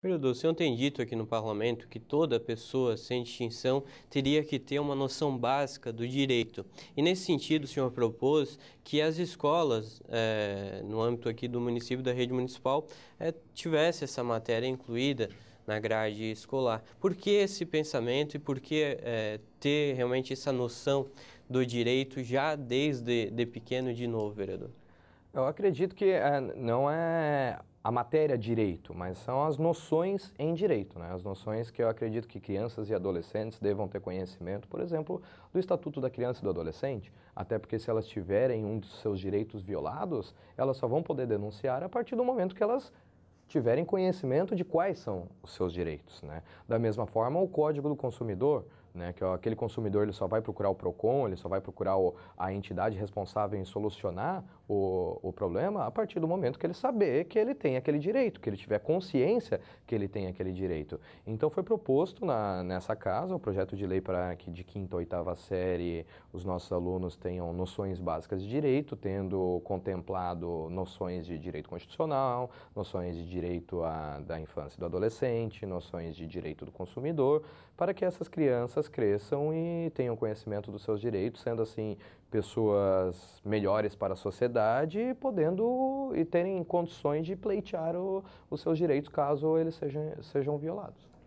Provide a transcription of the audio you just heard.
Vereador, o senhor tem dito aqui no parlamento que toda pessoa sem distinção teria que ter uma noção básica do direito. E nesse sentido, o senhor propôs que as escolas, é, no âmbito aqui do município, da rede municipal, é, tivesse essa matéria incluída na grade escolar. Por que esse pensamento e por que é, ter realmente essa noção do direito já desde de pequeno de novo, vereador? Eu acredito que é, não é a matéria direito, mas são as noções em direito, né? as noções que eu acredito que crianças e adolescentes devam ter conhecimento, por exemplo, do Estatuto da Criança e do Adolescente, até porque se elas tiverem um dos seus direitos violados, elas só vão poder denunciar a partir do momento que elas tiverem conhecimento de quais são os seus direitos. Né? Da mesma forma, o Código do Consumidor, né? Que ó, é aquele consumidor ele só vai procurar o Procon, ele só vai procurar o, a entidade responsável em solucionar o, o problema a partir do momento que ele saber que ele tem aquele direito, que ele tiver consciência que ele tem aquele direito. Então foi proposto na, nessa casa o projeto de lei para que de quinta a oitava série os nossos alunos tenham noções básicas de direito, tendo contemplado noções de direito constitucional, noções de direito a, da infância e do adolescente, noções de direito do consumidor, para que essas crianças cresçam e tenham conhecimento dos seus direitos, sendo assim pessoas melhores para a sociedade e podendo e terem condições de pleitear o, os seus direitos caso eles sejam, sejam violados.